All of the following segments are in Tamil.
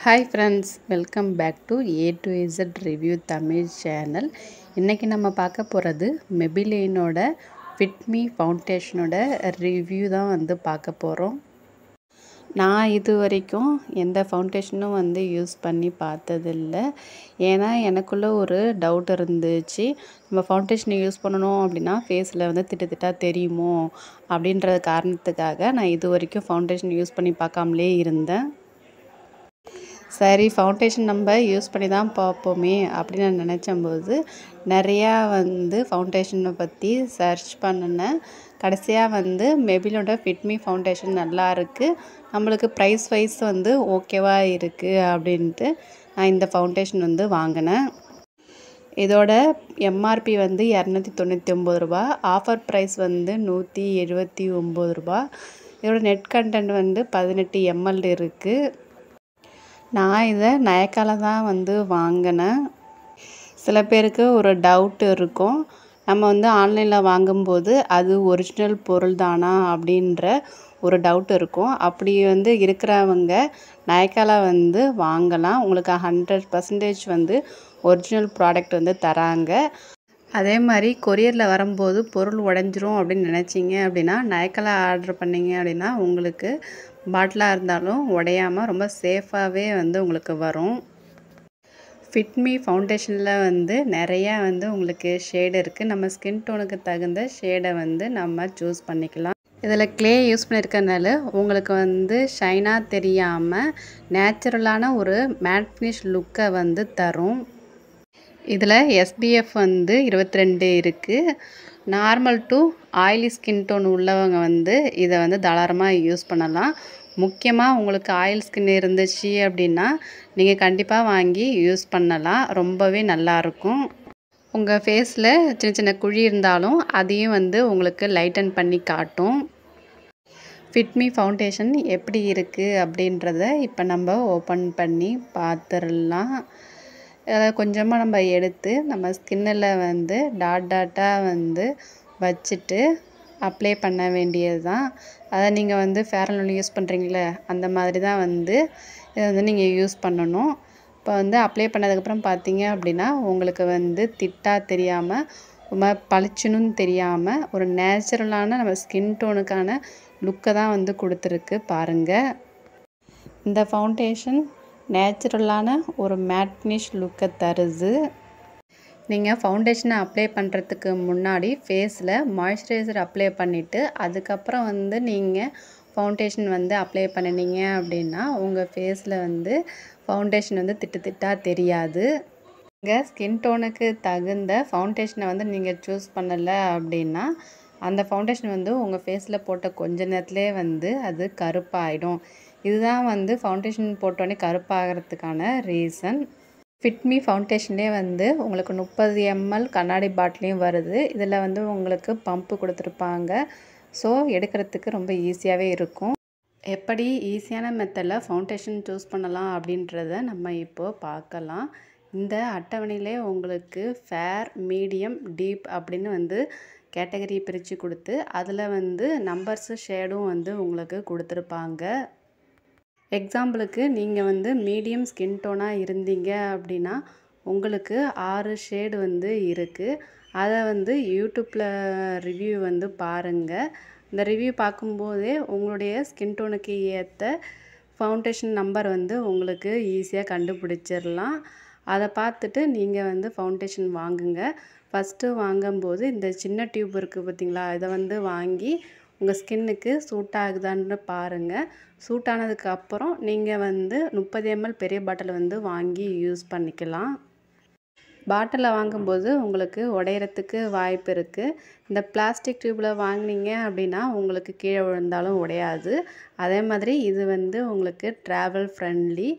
hi friends welcome back to A to Z review Tamil channel இன்றைக்கி நம்ம பார்க்க போகிறது மெபிலேனோட ஃபிட்மி ஃபவுண்டேஷனோட ரிவ்யூ தான் வந்து பார்க்க போகிறோம் நான் இது வரைக்கும் எந்த ஃபவுண்டேஷனும் வந்து யூஸ் பண்ணி பார்த்ததில்ல ஏன்னா எனக்குள்ளே ஒரு டவுட் இருந்துச்சு நம்ம ஃபவுண்டேஷனை யூஸ் பண்ணணும் அப்படின்னா ஃபேஸில் வந்து திட்டத்திட்டா தெரியுமோ அப்படின்ற காரணத்துக்காக நான் இது வரைக்கும் ஃபவுண்டேஷன் யூஸ் பண்ணி பார்க்காமலே இருந்தேன் சரி ஃபவுண்டேஷன் நம்ம யூஸ் பண்ணி தான் பார்ப்போமே அப்படின்னு நான் நினச்சம்போது நிறையா வந்து ஃபவுண்டேஷனை பற்றி சர்ச் பண்ணினேன் கடைசியாக வந்து மெபிலோட ஃபிட்மி ஃபவுண்டேஷன் நல்லா இருக்குது நம்மளுக்கு ப்ரைஸ் வைஸ் வந்து ஓகேவாக இருக்குது அப்படின்ட்டு நான் இந்த ஃபவுண்டேஷன் வந்து வாங்கினேன் இதோட எம்ஆர்பி வந்து இரநூத்தி தொண்ணூற்றி ஒம்பது ரூபா ஆஃபர் ப்ரைஸ் வந்து நூற்றி எழுபத்தி ஒம்பது ரூபா இதோட நெட் கண்டென்ட் வந்து பதினெட்டு எம்எல் இருக்குது நான் இதை நயக்கால தான் வந்து வாங்கினேன் சில பேருக்கு ஒரு டவுட் இருக்கும் நம்ம வந்து ஆன்லைனில் வாங்கும்போது அது ஒரிஜினல் பொருள் தானா அப்படின்ற ஒரு டவுட் இருக்கும் அப்படி வந்து இருக்கிறவங்க நயக்கால வந்து வாங்கலாம் உங்களுக்கு ஹண்ட்ரட் பர்சன்டேஜ் வந்து ஒரிஜினல் ப்ராடக்ட் வந்து தராங்க அதே மாதிரி கொரியரில் வரும்போது பொருள் உடஞ்சிரும் அப்படின்னு நினச்சிங்க அப்படின்னா நயக்கலை ஆர்டர் பண்ணிங்க அப்படின்னா உங்களுக்கு பாட்டிலாக இருந்தாலும் உடையாமல் ரொம்ப சேஃபாகவே வந்து உங்களுக்கு வரும் ஃபிட்மி ஃபவுண்டேஷனில் வந்து நிறையா வந்து உங்களுக்கு ஷேடு இருக்குது நம்ம ஸ்கின் டோனுக்கு தகுந்த ஷேடை வந்து நம்ம சூஸ் பண்ணிக்கலாம் இதில் க்ளே யூஸ் பண்ணியிருக்கனால உங்களுக்கு வந்து ஷைனாக தெரியாமல் நேச்சுரலான ஒரு மேட் ஃபினிஷ் லுக்கை வந்து தரும் இதில் எஸ்பிஎஃப் வந்து இருபத்தி ரெண்டு இருக்குது normal to oily skin tone உள்ளவங்க வந்து இதை வந்து தளரமாக யூஸ் பண்ணலாம் முக்கியமாக உங்களுக்கு ஆயில் ஸ்கின் இருந்துச்சு அப்படின்னா நீங்கள் கண்டிப்பாக வாங்கி யூஸ் பண்ணலாம் ரொம்பவே நல்லாயிருக்கும் உங்கள் ஃபேஸில் சின்ன சின்ன குழி இருந்தாலும் அதையும் வந்து உங்களுக்கு லைட்டன் பண்ணி காட்டும் ஃபிட்மி ஃபவுண்டேஷன் எப்படி இருக்குது அப்படின்றத இப்போ நம்ம ஓப்பன் பண்ணி பார்த்துடலாம் கொஞ்சமாக நம்ம எடுத்து நம்ம ஸ்கின்னில் வந்து டாட் டாட்டாக வந்து வச்சுட்டு அப்ளை பண்ண வேண்டியது தான் அதை நீங்கள் வந்து ஃபேரன் ஒலி யூஸ் பண்ணுறீங்களே அந்த மாதிரி தான் வந்து இதை வந்து நீங்கள் யூஸ் பண்ணணும் இப்போ வந்து அப்ளை பண்ணதுக்கப்புறம் பார்த்தீங்க அப்படின்னா உங்களுக்கு வந்து திட்டாக தெரியாமல் ரொம்ப பளிச்சுன்னு தெரியாமல் ஒரு நேச்சுரலான நம்ம ஸ்கின் டோனுக்கான லுக்கை தான் வந்து கொடுத்துருக்கு பாருங்கள் இந்த ஃபவுண்டேஷன் நேச்சுரலான ஒரு மேட்னிஷ் லுக்கை தருது நீங்கள் ஃபவுண்டேஷனை அப்ளை பண்ணுறதுக்கு முன்னாடி ஃபேஸில் மாய்ஸ்சரைசர் அப்ளை பண்ணிவிட்டு அதுக்கப்புறம் வந்து நீங்கள் ஃபவுண்டேஷன் வந்து அப்ளை பண்ணினீங்க அப்படின்னா உங்கள் ஃபேஸில் வந்து ஃபவுண்டேஷன் வந்து திட்டு திட்டாக தெரியாது நீங்கள் ஸ்கின் டோனுக்கு தகுந்த ஃபவுண்டேஷனை வந்து நீங்கள் சூஸ் பண்ணலை அப்படின்னா அந்த ஃபவுண்டேஷன் வந்து உங்கள் ஃபேஸில் போட்ட கொஞ்ச நேரத்துலேயே வந்து அது கருப்பாயிடும் இதுதான் வந்து ஃபவுண்டேஷன் போட்டோன்னே கருப்பாகிறதுக்கான ரீசன் ஃபிட்மி ஃபவுண்டேஷன்லேயே வந்து உங்களுக்கு முப்பது எம்எல் கண்ணாடி பாட்டிலையும் வருது இதில் வந்து உங்களுக்கு பம்பு கொடுத்துருப்பாங்க ஸோ எடுக்கிறதுக்கு ரொம்ப ஈஸியாகவே இருக்கும் எப்படி ஈஸியான மெத்தடில் ஃபவுண்டேஷன் சூஸ் பண்ணலாம் அப்படின்றத நம்ம இப்போது பார்க்கலாம் இந்த அட்டவணையிலே உங்களுக்கு ஃபேர் மீடியம் டீப் அப்படின்னு வந்து கேட்டகரி பிரித்து கொடுத்து அதில் வந்து நம்பர்ஸு ஷேடும் வந்து உங்களுக்கு கொடுத்துருப்பாங்க எக்ஸாம்பிளுக்கு நீங்கள் வந்து மீடியம் ஸ்கின் டோனாக இருந்தீங்க அப்படின்னா உங்களுக்கு ஆறு ஷேடு வந்து இருக்குது அதை வந்து யூடியூப்பில் ரிவ்யூ வந்து பாருங்கள் இந்த ரிவ்யூ பார்க்கும்போதே உங்களுடைய ஸ்கின் டோனுக்கு ஏற்ற ஃபவுண்டேஷன் நம்பர் வந்து உங்களுக்கு ஈஸியாக கண்டுபிடிச்சிடலாம் அதை பார்த்துட்டு நீங்கள் வந்து ஃபவுண்டேஷன் வாங்குங்க ஃபஸ்ட்டு வாங்கும்போது இந்த சின்ன டியூப் இருக்குது பார்த்திங்களா இதை வந்து வாங்கி உங்கள் ஸ்கின்னுக்கு சூட் ஆகுதான்னு பாருங்கள் சூட்டானதுக்கு அப்புறம் நீங்கள் வந்து முப்பது எம்எல் பெரிய பாட்டில் வந்து வாங்கி யூஸ் பண்ணிக்கலாம் பாட்டிலை வாங்கும்போது உங்களுக்கு உடையிறதுக்கு வாய்ப்பு இருக்குது இந்த பிளாஸ்டிக் டியூப்பில் வாங்கினீங்க அப்படின்னா உங்களுக்கு கீழே விழுந்தாலும் உடையாது அதே மாதிரி இது வந்து உங்களுக்கு ட்ராவல் ஃப்ரெண்ட்லி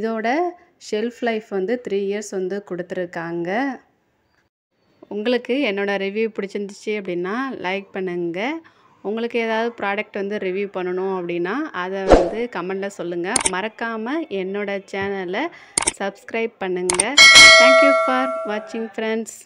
இதோட ஷெல்ஃப் லைஃப் வந்து த்ரீ இயர்ஸ் வந்து கொடுத்துருக்காங்க உங்களுக்கு என்னோடய ரிவ்யூ பிடிச்சிருந்துச்சு அப்படின்னா லைக் பண்ணுங்கள் உங்களுக்கு ஏதாவது ப்ராடக்ட் வந்து ரிவ்யூ பண்ணணும் அப்படின்னா அதை வந்து கமெண்டில் சொல்லுங்கள் மறக்காமல் என்னோடய சேனலை சப்ஸ்கிரைப் பண்ணுங்கள் தேங்க்யூ ஃபார் வாட்சிங் ஃப்ரெண்ட்ஸ்